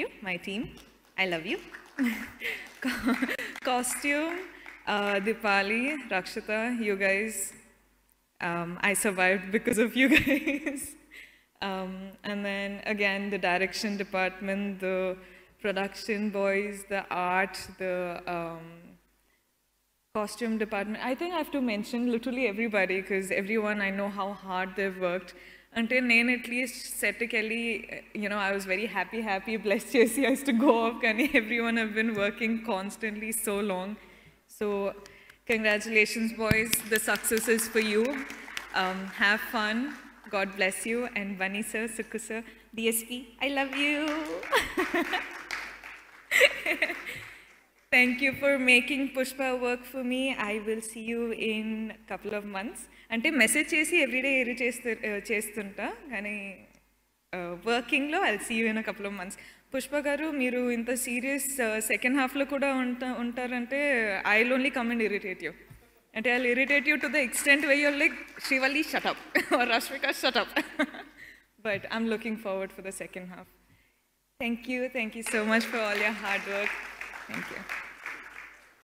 you, my team. I love you. Costume, uh, Dipali, Rakshita, you guys. Um, I survived because of you guys. um, and then again, the direction department, the production boys, the art, the um, costume department. I think I have to mention literally everybody because everyone I know how hard they've worked until నేను at least సెట్కి వెళ్ళి you know I was very happy happy bless చేసి ice to go off కానీ everyone have been working constantly so long so congratulations boys the success is for you have fun God bless you and Vani sir, Suku sir, DSP, I love you. Thank you for making Pushpa work for me I will see you in couple of months అంటే message చేసి everyday ఎరు చేస్తు చేస్తుంటా కానీ వర్కింగ్లో I see you in couple of months Pushpa గారు మీరు ఇంత సీరియస్ సెకండ్ హాఫ్లో కూడా ఉంటా ఉంటారంటే I only come and irritate you అంటే I irritate you to the extent way your like Shivali shut up Rashmika shut up but I'm looking forward for the second half thank you thank you so much for all your hard work thank you